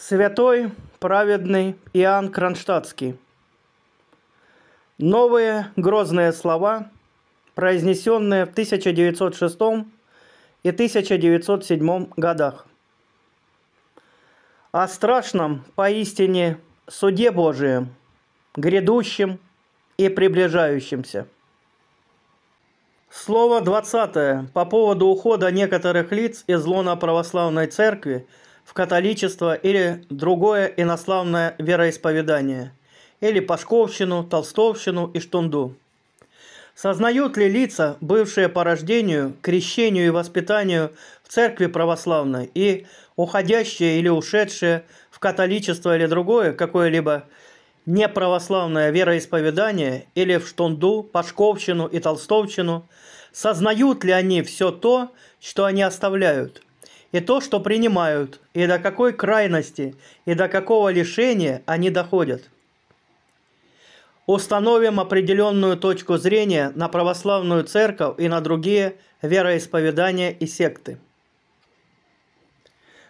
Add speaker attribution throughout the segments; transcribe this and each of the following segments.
Speaker 1: Святой праведный Иоанн Кронштадтский. Новые грозные слова, произнесенные в 1906 и 1907 годах. О страшном поистине суде Божием, грядущем и приближающемся. Слово 20 по поводу ухода некоторых лиц из лона православной церкви – в католичество или другое инославное вероисповедание, или пашковщину, толстовщину и штунду. Сознают ли лица, бывшие по рождению, крещению и воспитанию в церкви православной и уходящие или ушедшие в католичество или другое какое-либо неправославное вероисповедание или в штунду, пашковщину и толстовщину, сознают ли они все то, что они оставляют – и то, что принимают, и до какой крайности, и до какого лишения они доходят. Установим определенную точку зрения на православную церковь и на другие вероисповедания и секты.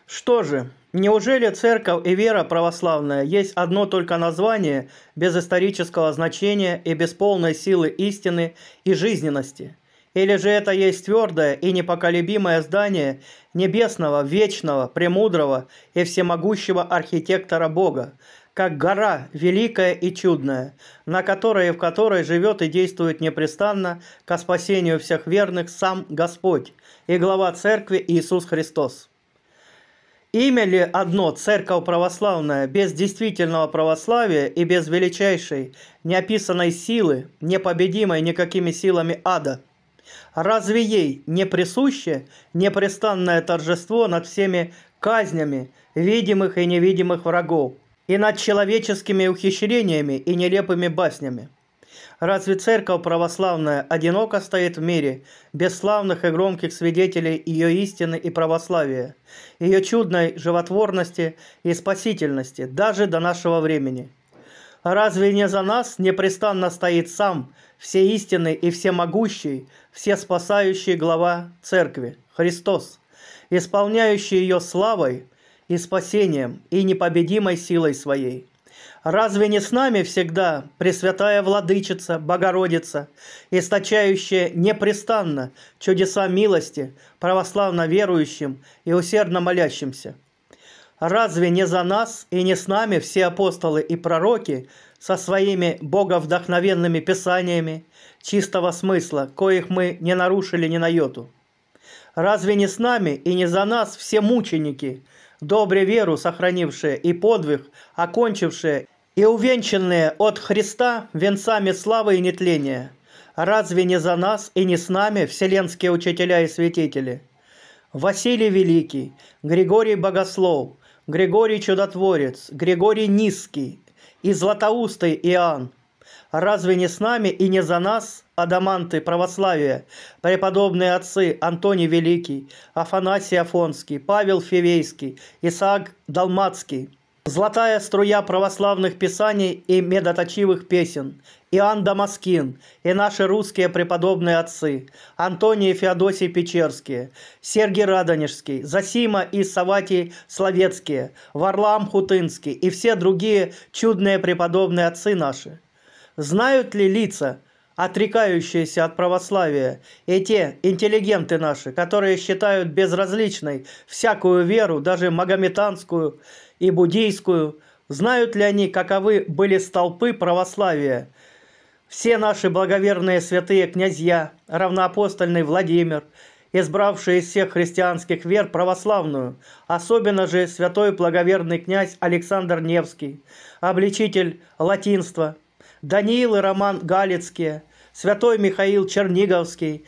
Speaker 1: Что же, неужели церковь и вера православная есть одно только название без исторического значения и без полной силы истины и жизненности – или же это есть твердое и непоколебимое здание небесного, вечного, премудрого и всемогущего архитектора Бога, как гора великая и чудная, на которой и в которой живет и действует непрестанно ко спасению всех верных сам Господь и глава Церкви Иисус Христос. Имя ли одно церковь православная без действительного православия и без величайшей, неописанной силы, непобедимой никакими силами ада – Разве ей не присуще непрестанное торжество над всеми казнями видимых и невидимых врагов и над человеческими ухищрениями и нелепыми баснями? Разве церковь православная одиноко стоит в мире, без славных и громких свидетелей ее истины и православия, ее чудной животворности и спасительности даже до нашего времени? Разве не за нас непрестанно стоит сам все истины и всемогущий, все спасающий глава Церкви, Христос, исполняющий ее славой и спасением и непобедимой силой своей. Разве не с нами всегда Пресвятая Владычица, Богородица, источающая непрестанно чудеса милости православно верующим и усердно молящимся? Разве не за нас и не с нами все апостолы и пророки – со своими боговдохновенными писаниями чистого смысла, коих мы не нарушили ни на йоту. Разве не с нами и не за нас все мученики, добре веру сохранившие и подвиг, окончившие и увенчанные от Христа венцами славы и нетления? Разве не за нас и не с нами вселенские учителя и святители? Василий Великий, Григорий Богослов, Григорий Чудотворец, Григорий Низкий, и златоустый Иоанн. Разве не с нами и не за нас, адаманты православия, преподобные отцы Антоний Великий, Афанасий Афонский, Павел Фивейский, Исаак Далмацкий – Золотая струя православных писаний и медоточивых песен, Иоанн Дамаскин и наши русские преподобные отцы, Антоний и Феодосий Печерские, Сергий Радонежский, Засима и Саватий Словецкие, Варлам Хутынский и все другие чудные преподобные отцы наши. Знают ли лица, отрекающиеся от православия, и те интеллигенты наши, которые считают безразличной всякую веру, даже магометанскую, и буддийскую, знают ли они, каковы были столпы православия. Все наши благоверные святые князья, равноапостольный Владимир, избравший из всех христианских вер православную, особенно же святой благоверный князь Александр Невский, обличитель латинства, Даниил и Роман Галицкие, святой Михаил Черниговский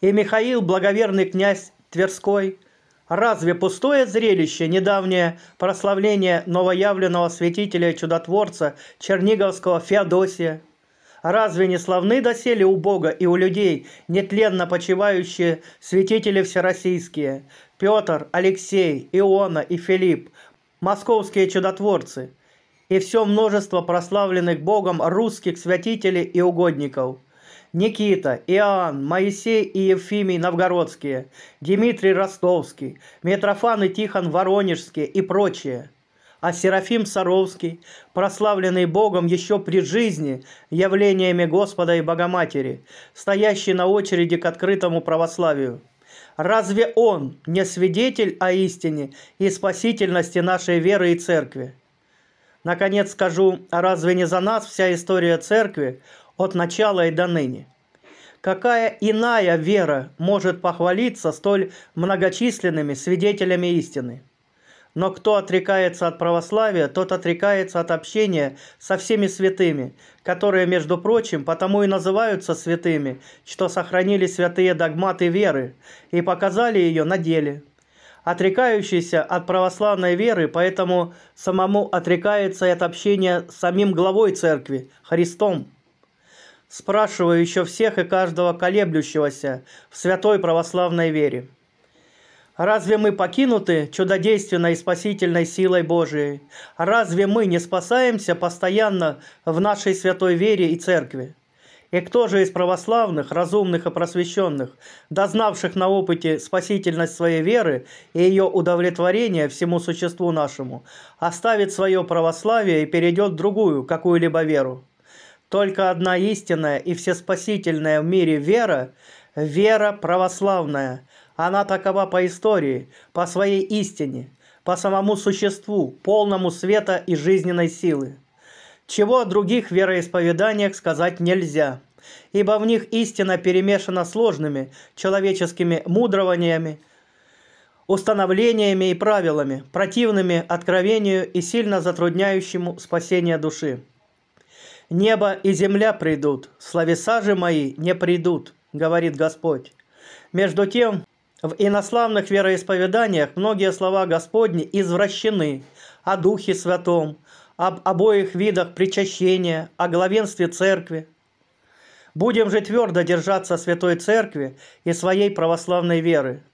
Speaker 1: и Михаил благоверный князь Тверской – Разве пустое зрелище недавнее прославление новоявленного святителя и чудотворца Черниговского Феодосия? Разве не славны доселе у Бога и у людей нетленно почивающие святители всероссийские Петр, Алексей, Иона и Филипп, московские чудотворцы, и все множество прославленных Богом русских святителей и угодников – Никита, Иоанн, Моисей и Евфимий Новгородские, Дмитрий Ростовский, Митрофан и Тихон Воронежские и прочие. А Серафим Саровский, прославленный Богом еще при жизни явлениями Господа и Богоматери, стоящий на очереди к открытому православию. Разве он не свидетель о истине и спасительности нашей веры и церкви? Наконец скажу, а разве не за нас вся история церкви от начала и до ныне. Какая иная вера может похвалиться столь многочисленными свидетелями истины? Но кто отрекается от православия, тот отрекается от общения со всеми святыми, которые, между прочим, потому и называются святыми, что сохранили святые догматы веры и показали ее на деле. Отрекающийся от православной веры, поэтому самому отрекается от общения с самим главой церкви, Христом – спрашиваю еще всех и каждого колеблющегося в святой православной вере. Разве мы покинуты чудодейственной и спасительной силой Божией? Разве мы не спасаемся постоянно в нашей святой вере и церкви? И кто же из православных, разумных и просвещенных, дознавших на опыте спасительность своей веры и ее удовлетворение всему существу нашему, оставит свое православие и перейдет в другую, какую-либо веру? Только одна истинная и всеспасительная в мире вера – вера православная. Она такова по истории, по своей истине, по самому существу, полному света и жизненной силы. Чего о других вероисповеданиях сказать нельзя, ибо в них истина перемешана сложными человеческими мудрованиями, установлениями и правилами, противными откровению и сильно затрудняющему спасение души. Небо и земля придут, словеса же мои не придут, говорит Господь. Между тем, в инославных вероисповеданиях многие слова Господни извращены о Духе Святом, об обоих видах причащения, о главенстве Церкви. Будем же твердо держаться Святой Церкви и своей православной веры –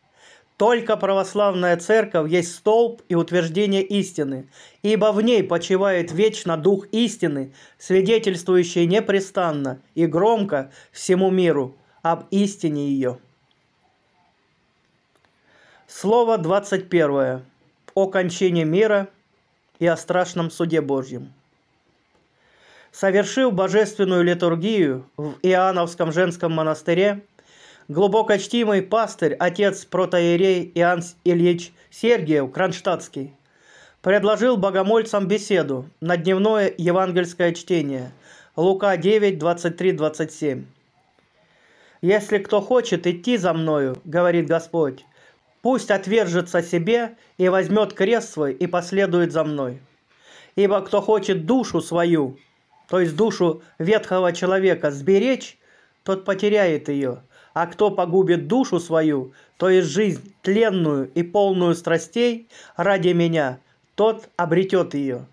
Speaker 1: только православная церковь есть столб и утверждение истины, ибо в ней почивает вечно дух истины, свидетельствующий непрестанно и громко всему миру об истине ее. Слово 21. О кончине мира и о страшном суде Божьем. Совершив божественную литургию в Иоанновском женском монастыре, глубоко чтимый пастырь, отец протоиерей Иоанн Ильич Сергиев Кронштадтский, предложил богомольцам беседу на дневное евангельское чтение Лука 9, 23, 27. «Если кто хочет идти за мною, — говорит Господь, — пусть отвержется себе и возьмет крест свой и последует за мной. Ибо кто хочет душу свою, то есть душу ветхого человека, сберечь, тот потеряет ее, а кто погубит душу свою, то есть жизнь тленную и полную страстей ради меня, тот обретет ее.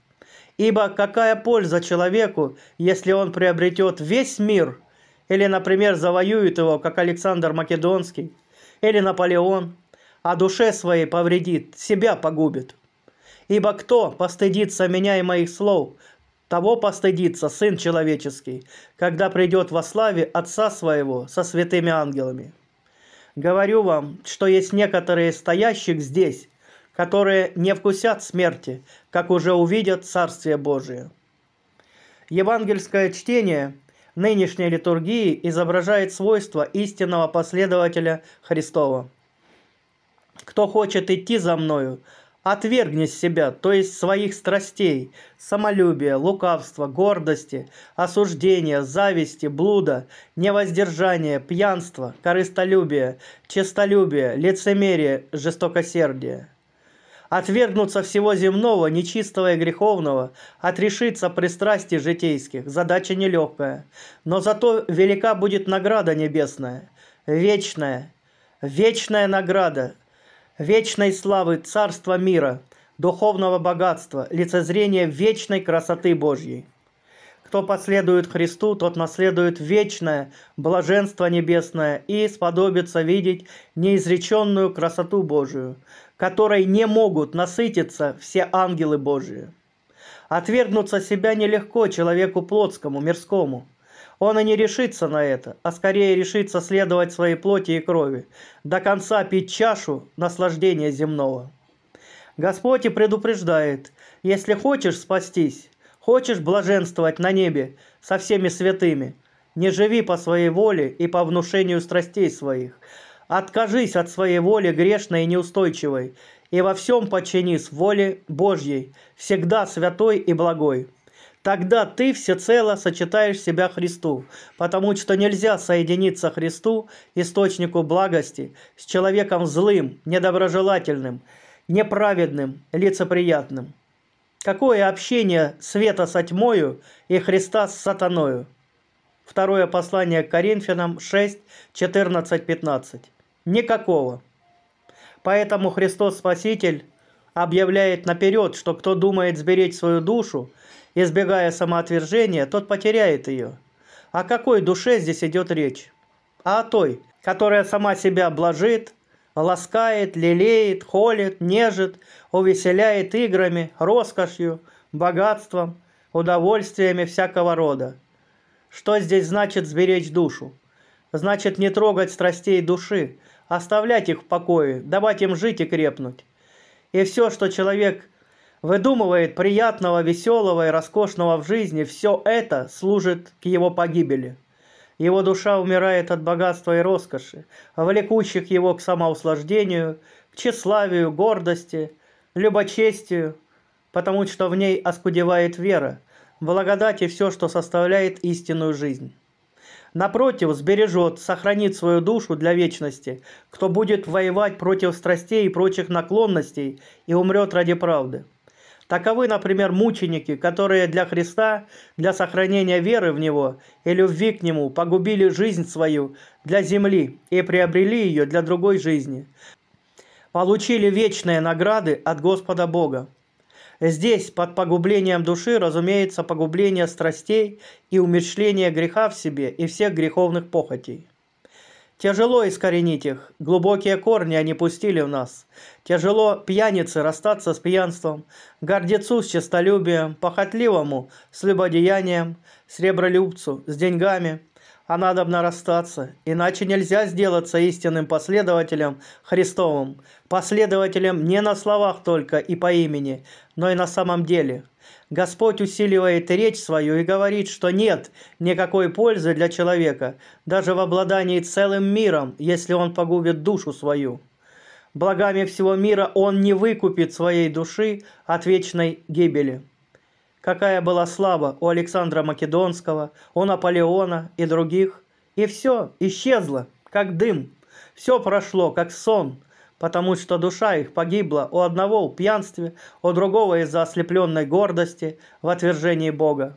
Speaker 1: Ибо какая польза человеку, если он приобретет весь мир, или, например, завоюет его, как Александр Македонский, или Наполеон, а душе своей повредит, себя погубит. Ибо кто постыдится меня и моих слов, того постыдится Сын Человеческий, когда придет во славе Отца Своего со святыми ангелами. Говорю вам, что есть некоторые стоящих здесь, которые не вкусят смерти, как уже увидят Царствие Божие. Евангельское чтение нынешней литургии изображает свойства истинного последователя Христова. «Кто хочет идти за Мною, Отвергни себя, то есть своих страстей, самолюбия, лукавства, гордости, осуждения, зависти, блуда, невоздержания, пьянства, корыстолюбия, честолюбия, лицемерия, жестокосердия. Отвергнуться всего земного, нечистого и греховного, отрешиться пристрастий житейских – задача нелегкая, но зато велика будет награда небесная, вечная, вечная награда – вечной славы Царства мира, духовного богатства, лицезрения вечной красоты Божьей. Кто последует Христу, тот наследует вечное блаженство небесное и сподобится видеть неизреченную красоту Божию, которой не могут насытиться все ангелы Божии. Отвергнуться себя нелегко человеку плотскому, мирскому – он и не решится на это, а скорее решится следовать своей плоти и крови, до конца пить чашу наслаждения земного. Господь и предупреждает, если хочешь спастись, хочешь блаженствовать на небе со всеми святыми, не живи по своей воле и по внушению страстей своих, откажись от своей воли грешной и неустойчивой, и во всем подчинись воле Божьей, всегда святой и благой. Тогда ты всецело сочетаешь себя Христу, потому что нельзя соединиться Христу, источнику благости, с человеком злым, недоброжелательным, неправедным, лицеприятным. Какое общение света со тьмою и Христа с сатаною? Второе послание к Коринфянам 6, 14, 15. Никакого. Поэтому Христос Спаситель объявляет наперед, что кто думает сберечь свою душу – избегая самоотвержения, тот потеряет ее. О какой душе здесь идет речь? А о той, которая сама себя блажит, ласкает, лелеет, холит, нежит, увеселяет играми, роскошью, богатством, удовольствиями всякого рода. Что здесь значит сберечь душу? Значит не трогать страстей души, оставлять их в покое, давать им жить и крепнуть. И все, что человек – выдумывает приятного, веселого и роскошного в жизни, все это служит к его погибели. Его душа умирает от богатства и роскоши, влекущих его к самоуслаждению, к тщеславию, гордости, любочестию, потому что в ней оскудевает вера, благодать и все, что составляет истинную жизнь. Напротив, сбережет, сохранит свою душу для вечности, кто будет воевать против страстей и прочих наклонностей и умрет ради правды. Таковы, например, мученики, которые для Христа, для сохранения веры в Него и любви к Нему погубили жизнь свою для земли и приобрели ее для другой жизни. Получили вечные награды от Господа Бога. Здесь под погублением души, разумеется, погубление страстей и умершление греха в себе и всех греховных похотей. Тяжело искоренить их, глубокие корни они пустили в нас. Тяжело пьянице расстаться с пьянством, гордецу с честолюбием, похотливому с любодеянием, сребролюбцу с деньгами – а надо расстаться, иначе нельзя сделаться истинным последователем Христовым, последователем не на словах только и по имени, но и на самом деле. Господь усиливает речь свою и говорит, что нет никакой пользы для человека, даже в обладании целым миром, если он погубит душу свою. Благами всего мира он не выкупит своей души от вечной гибели. Какая была слава у Александра Македонского, у Наполеона и других. И все исчезло, как дым. Все прошло, как сон, потому что душа их погибла у одного в пьянстве, у другого из-за ослепленной гордости в отвержении Бога.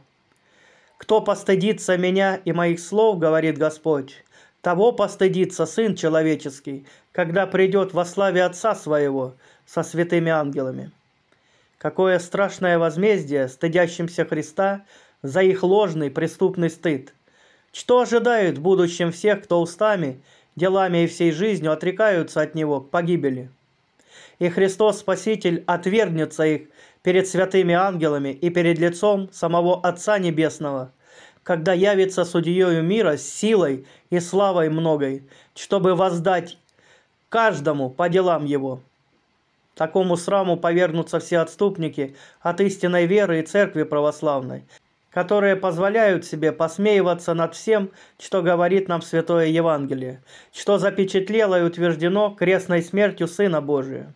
Speaker 1: «Кто постыдится меня и моих слов, — говорит Господь, — того постыдится Сын Человеческий, когда придет во славе Отца Своего со святыми ангелами» какое страшное возмездие стыдящимся Христа за их ложный преступный стыд. Что ожидают в будущем всех, кто устами, делами и всей жизнью отрекаются от Него к погибели? И Христос Спаситель отвергнется их перед святыми ангелами и перед лицом самого Отца Небесного, когда явится судьею мира с силой и славой многой, чтобы воздать каждому по делам его. Такому сраму повернутся все отступники от истинной веры и церкви православной, которые позволяют себе посмеиваться над всем, что говорит нам Святое Евангелие, что запечатлело и утверждено крестной смертью Сына Божия.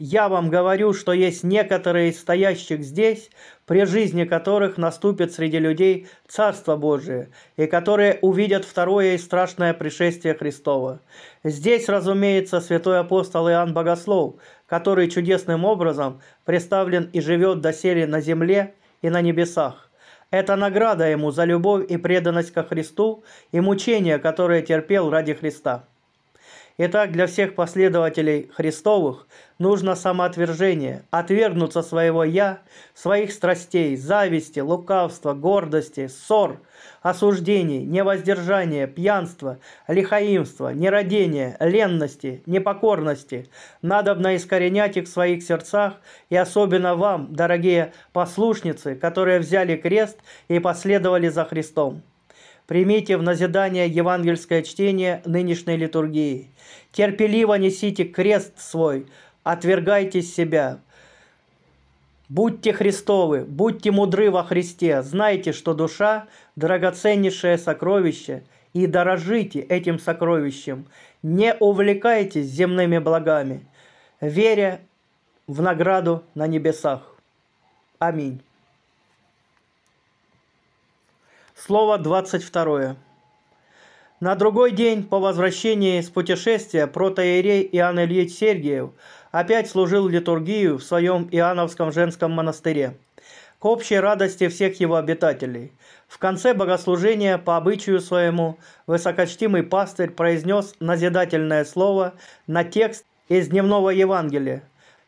Speaker 1: Я вам говорю, что есть некоторые из стоящих здесь, при жизни которых наступит среди людей Царство Божие, и которые увидят второе и страшное пришествие Христова. Здесь, разумеется, святой апостол Иоанн Богослов – который чудесным образом представлен и живет доселе на земле и на небесах. Это награда ему за любовь и преданность ко Христу и мучения, которые терпел ради Христа. Итак, для всех последователей Христовых нужно самоотвержение, отвергнуться своего «я», своих страстей, зависти, лукавства, гордости, ссор, осуждений, невоздержания, пьянства, лихаимства, нерадения, ленности, непокорности. Надобно искоренять их в своих сердцах, и особенно вам, дорогие послушницы, которые взяли крест и последовали за Христом. Примите в назидание евангельское чтение нынешней литургии. Терпеливо несите крест свой, отвергайте себя. Будьте Христовы, будьте мудры во Христе, знайте, что душа – драгоценнейшее сокровище, и дорожите этим сокровищем. Не увлекайтесь земными благами, веря в награду на небесах. Аминь. Слово 22. На другой день по возвращении с путешествия протоиерей Иоанн Ильич Сергиев опять служил литургию в своем Иоанновском женском монастыре, к общей радости всех его обитателей. В конце богослужения, по обычаю своему, высокочтимый пастырь произнес назидательное слово на текст из Дневного Евангелия.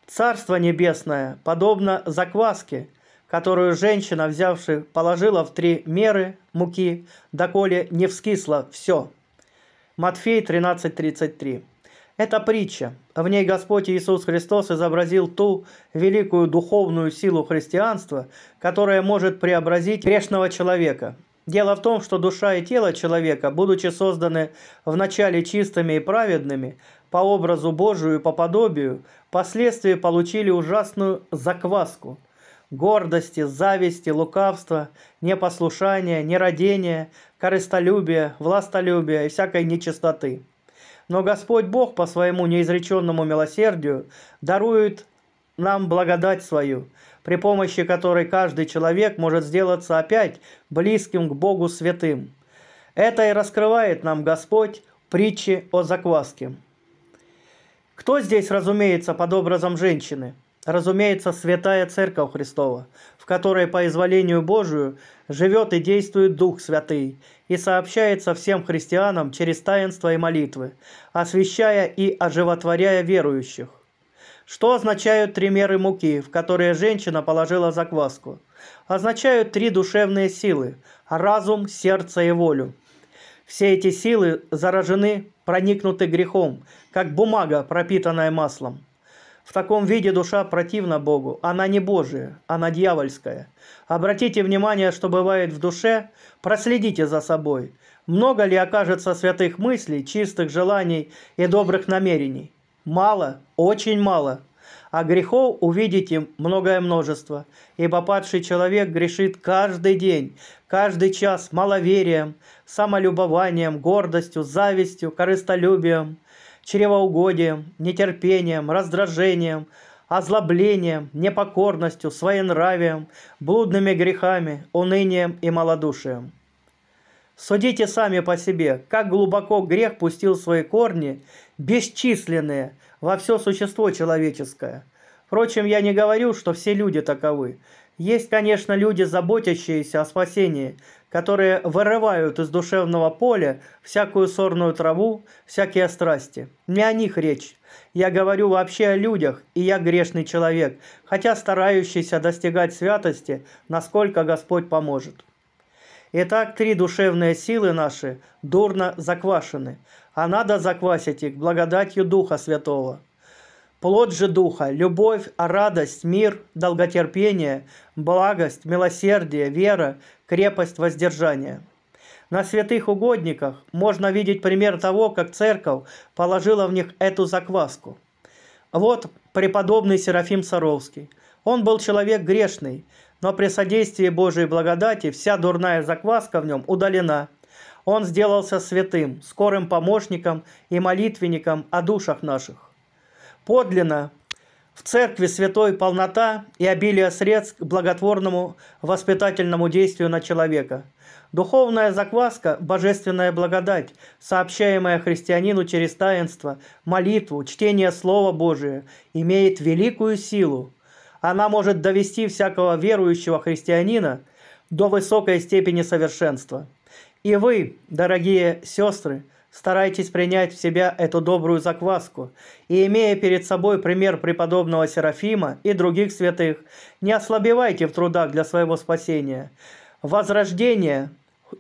Speaker 1: «Царство небесное подобно закваске, которую женщина, взявши, положила в три меры муки, доколе не вскисло все. Матфей 13:33. Это притча. В ней Господь Иисус Христос изобразил ту великую духовную силу христианства, которая может преобразить грешного человека. Дело в том, что душа и тело человека, будучи созданы вначале чистыми и праведными, по образу Божию и по подобию, впоследствии получили ужасную закваску – гордости, зависти, лукавства, непослушания, нерадения, корыстолюбия, властолюбия и всякой нечистоты. Но Господь Бог по своему неизреченному милосердию дарует нам благодать свою, при помощи которой каждый человек может сделаться опять близким к Богу святым. Это и раскрывает нам Господь притчи о закваске. Кто здесь разумеется под образом женщины – разумеется, Святая Церковь Христова, в которой по изволению Божию живет и действует Дух Святый и сообщается всем христианам через таинства и молитвы, освящая и оживотворяя верующих. Что означают три меры муки, в которые женщина положила закваску? Означают три душевные силы – разум, сердце и волю. Все эти силы заражены, проникнуты грехом, как бумага, пропитанная маслом – в таком виде душа противна Богу, она не Божия, она дьявольская. Обратите внимание, что бывает в душе, проследите за собой. Много ли окажется святых мыслей, чистых желаний и добрых намерений? Мало, очень мало. А грехов увидите многое множество, ибо падший человек грешит каждый день, каждый час маловерием, самолюбованием, гордостью, завистью, корыстолюбием – чревоугодием, нетерпением, раздражением, озлоблением, непокорностью, своенравием, блудными грехами, унынием и малодушием. Судите сами по себе, как глубоко грех пустил свои корни, бесчисленные, во все существо человеческое. Впрочем, я не говорю, что все люди таковы. Есть, конечно, люди, заботящиеся о спасении, которые вырывают из душевного поля всякую сорную траву, всякие страсти. Не о них речь. Я говорю вообще о людях, и я грешный человек, хотя старающийся достигать святости, насколько Господь поможет. Итак, три душевные силы наши дурно заквашены, а надо заквасить их благодатью Духа Святого – Плод же Духа – любовь, а радость, мир, долготерпение, благость, милосердие, вера, крепость, воздержание. На святых угодниках можно видеть пример того, как церковь положила в них эту закваску. Вот преподобный Серафим Саровский. Он был человек грешный, но при содействии Божьей благодати вся дурная закваска в нем удалена. Он сделался святым, скорым помощником и молитвенником о душах наших подлинно в церкви святой полнота и обилие средств к благотворному воспитательному действию на человека. Духовная закваска – божественная благодать, сообщаемая христианину через таинство, молитву, чтение Слова Божия, имеет великую силу. Она может довести всякого верующего христианина до высокой степени совершенства. И вы, дорогие сестры, – старайтесь принять в себя эту добрую закваску, и, имея перед собой пример преподобного Серафима и других святых, не ослабевайте в трудах для своего спасения. Возрождение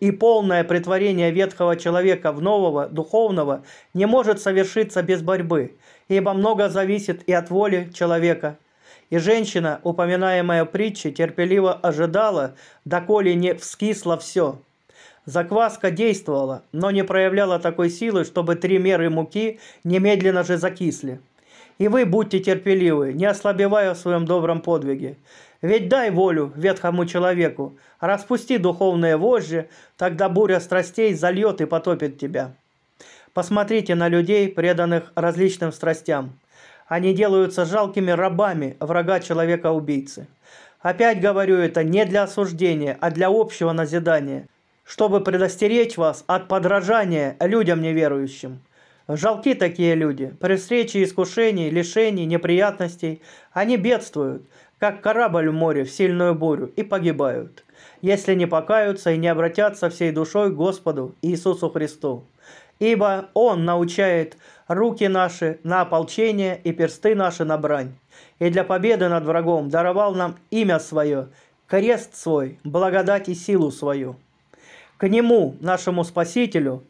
Speaker 1: и полное притворение ветхого человека в нового, духовного, не может совершиться без борьбы, ибо много зависит и от воли человека. И женщина, упоминаемая в притче, терпеливо ожидала, доколе не вскисло все – Закваска действовала, но не проявляла такой силы, чтобы три меры муки немедленно же закисли. И вы будьте терпеливы, не ослабевая в своем добром подвиге. Ведь дай волю ветхому человеку, распусти духовные вожжи, тогда буря страстей зальет и потопит тебя. Посмотрите на людей, преданных различным страстям. Они делаются жалкими рабами врага человека-убийцы. Опять говорю это не для осуждения, а для общего назидания – чтобы предостеречь вас от подражания людям неверующим. Жалки такие люди. При встрече искушений, лишений, неприятностей они бедствуют, как корабль в море в сильную бурю, и погибают, если не покаются и не обратятся всей душой к Господу Иисусу Христу. Ибо Он научает руки наши на ополчение и персты наши на брань. И для победы над врагом даровал нам имя свое, крест свой, благодать и силу свою. К Нему, нашему Спасителю,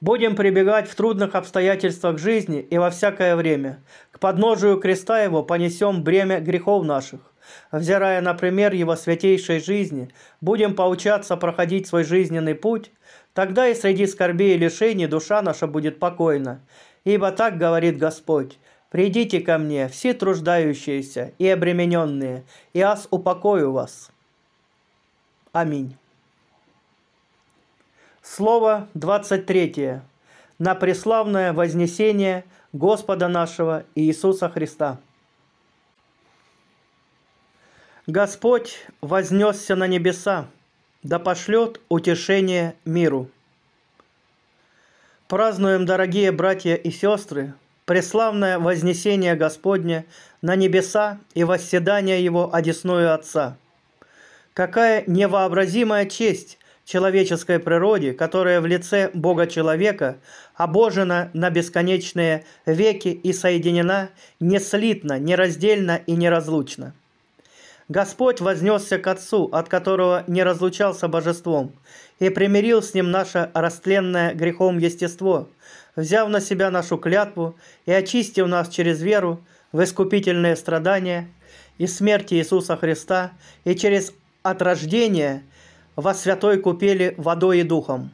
Speaker 1: будем прибегать в трудных обстоятельствах жизни и во всякое время. К подножию креста Его понесем бремя грехов наших. Взирая на пример Его святейшей жизни, будем поучаться проходить свой жизненный путь, тогда и среди скорбей и лишений душа наша будет покойна. Ибо так говорит Господь, «Придите ко мне, все труждающиеся и обремененные, и аз упокою вас». Аминь. Слово 23. На преславное вознесение Господа нашего Иисуса Христа. Господь вознесся на небеса, да пошлет утешение миру. Празднуем, дорогие братья и сестры, преславное вознесение Господне на небеса и восседание Его одесную Отца. Какая невообразимая честь человеческой природе, которая в лице Бога-человека обожена на бесконечные веки и соединена неслитно, нераздельно и неразлучно. Господь вознесся к Отцу, от которого не разлучался божеством, и примирил с ним наше растленное грехом естество, взяв на себя нашу клятву и очистив нас через веру в искупительные страдания и смерти Иисуса Христа и через от рождения во святой купели водой и духом.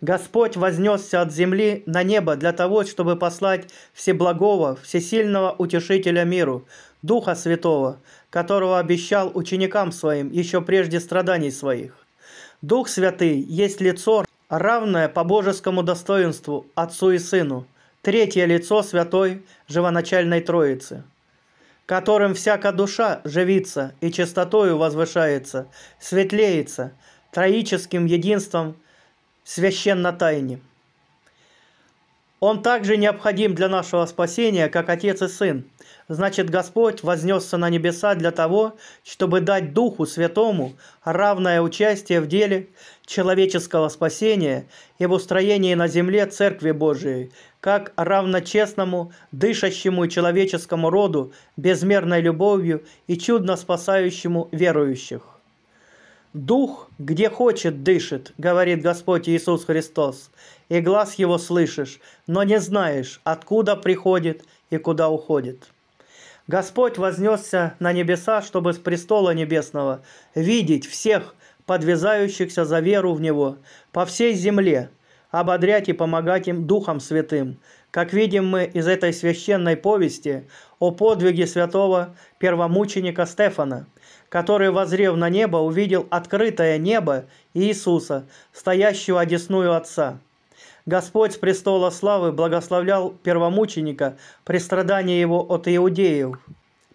Speaker 1: Господь вознесся от земли на небо для того, чтобы послать Всеблагого, Всесильного Утешителя миру, Духа Святого, которого обещал ученикам своим еще прежде страданий своих. Дух Святый есть лицо, равное по божескому достоинству Отцу и Сыну, третье лицо Святой Живоначальной Троицы – которым всяка душа живится и чистотою возвышается, светлеется, троическим единством священно тайне. Он также необходим для нашего спасения, как Отец и Сын. Значит, Господь вознесся на небеса для того, чтобы дать Духу Святому равное участие в деле человеческого спасения и в устроении на земле Церкви Божией, как равночестному, дышащему человеческому роду, безмерной любовью и чудно спасающему верующих. «Дух, где хочет, дышит», — говорит Господь Иисус Христос, — «и глаз его слышишь, но не знаешь, откуда приходит и куда уходит». Господь вознесся на небеса, чтобы с престола небесного видеть всех, подвязающихся за веру в Него, по всей земле — ободрять и помогать им Духом Святым, как видим мы из этой священной повести о подвиге святого первомученика Стефана, который, возрев на небо, увидел открытое небо Иисуса, стоящего одесную Отца. Господь с престола славы благословлял первомученика при страдании его от иудеев,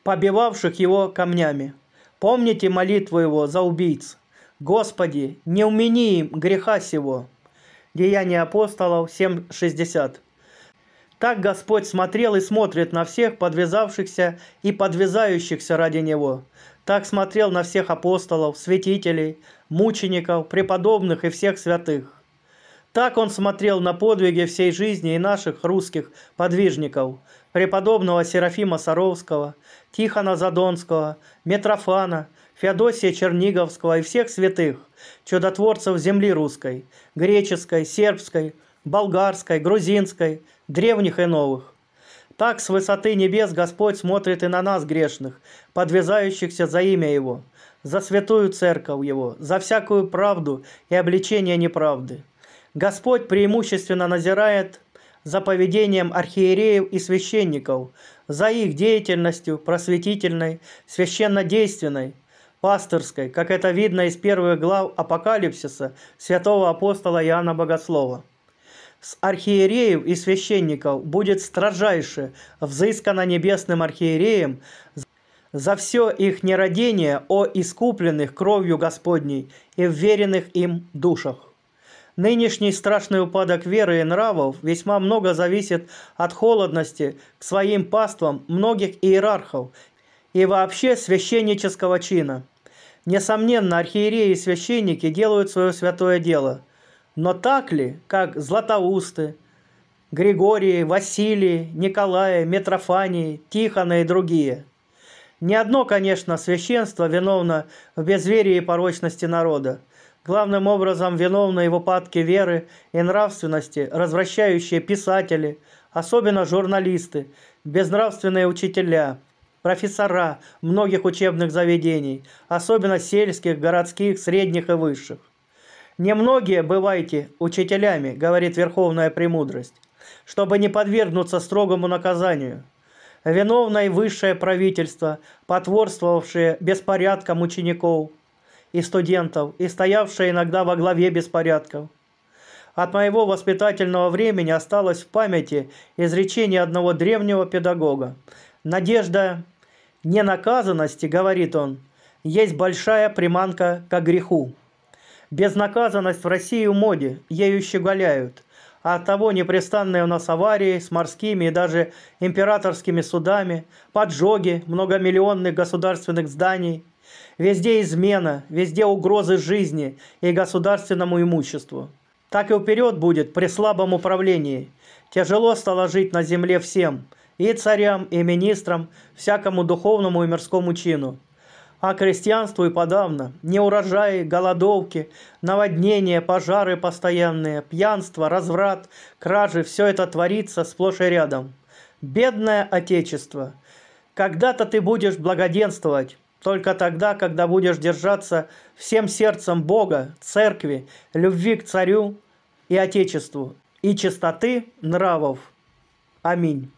Speaker 1: побивавших его камнями. Помните молитву его за убийц. Господи, не умени им греха сего. Деяния апостолов 7.60. Так Господь смотрел и смотрит на всех подвязавшихся и подвязающихся ради Него. Так смотрел на всех апостолов, святителей, мучеников, преподобных и всех святых. Так он смотрел на подвиги всей жизни и наших русских подвижников, преподобного Серафима Саровского, Тихона Задонского, Митрофана – Феодосия Черниговского и всех святых, чудотворцев земли русской, греческой, сербской, болгарской, грузинской, древних и новых. Так с высоты небес Господь смотрит и на нас, грешных, подвязающихся за имя Его, за святую церковь Его, за всякую правду и обличение неправды. Господь преимущественно назирает за поведением архиереев и священников, за их деятельностью просветительной, священнодейственной, пасторской, как это видно из первых глав Апокалипсиса святого апостола Иоанна Богослова. С архиереев и священников будет строжайше взыскано небесным архиереем за все их нерадение о искупленных кровью Господней и вверенных им душах. Нынешний страшный упадок веры и нравов весьма много зависит от холодности к своим паствам многих иерархов и вообще священнического чина. Несомненно, архиереи и священники делают свое святое дело. Но так ли, как Златоусты, Григорий, Василий, Николай, Митрофаний, Тихона и другие? Ни одно, конечно, священство виновно в безверии и порочности народа. Главным образом виновны его падки веры и нравственности, развращающие писатели, особенно журналисты, безнравственные учителя – профессора многих учебных заведений, особенно сельских, городских, средних и высших. «Немногие бывайте учителями», — говорит Верховная Премудрость, «чтобы не подвергнуться строгому наказанию. Виновное высшее правительство, потворствовавшее беспорядкам учеников и студентов и стоявшее иногда во главе беспорядков. От моего воспитательного времени осталось в памяти изречение одного древнего педагога. Надежда ненаказанности, говорит он, есть большая приманка к греху. Безнаказанность в России в моде, ею щеголяют. А от того непрестанные у нас аварии с морскими и даже императорскими судами, поджоги многомиллионных государственных зданий. Везде измена, везде угрозы жизни и государственному имуществу. Так и вперед будет при слабом управлении. Тяжело стало жить на земле всем, и царям, и министрам, всякому духовному и мирскому чину. А крестьянству и подавно, не урожаи, голодовки, наводнения, пожары постоянные, пьянство, разврат, кражи – все это творится сплошь и рядом. Бедное Отечество! Когда-то ты будешь благоденствовать, только тогда, когда будешь держаться всем сердцем Бога, Церкви, любви к Царю и Отечеству, и чистоты нравов. Аминь.